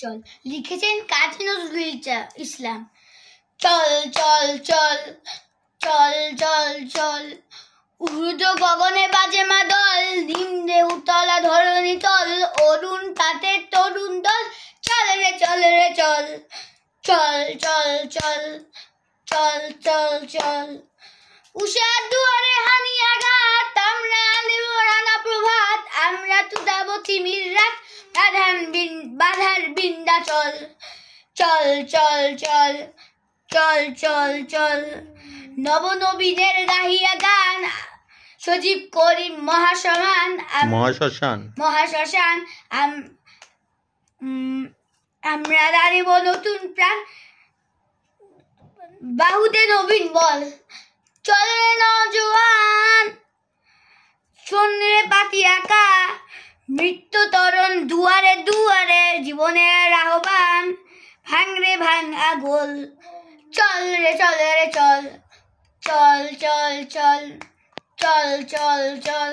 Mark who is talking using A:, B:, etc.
A: চল লিখেছেন কাজী নজরুল ইসলাম চল চল চল চল চল চল উরুদ গগনে বাজে মাদল দল নিম্নে উতলা ধরণী তল অরুণ তাতে তরুণ দল চল রে চল রে চল চল চল চল চল চল চল উষার দুয়ারে হানি আঘাত আমরা আলিব রানা প্রভাত আমরা তুদাব তিমির রাত রাধার বিন বাধার বিন্দা চল চল চল চল চল চল চল নবনবীনের গাহিয়া গান সজীব করিম মহাসমান
B: মহাশ্মশান
A: মহাশ্মশান আমরা দাঁড়িব নতুন প্রাণ বাহুতে নবীন বল চলে নজওয়ান শূন্যে পাতি আকা মৃত্যু তরণ দুয়ারে দুয়ারে জীবনের আহ্বান ভাঙ রে ভাঙ আগল চল রে চল রে চল চল চল চল চল চল চল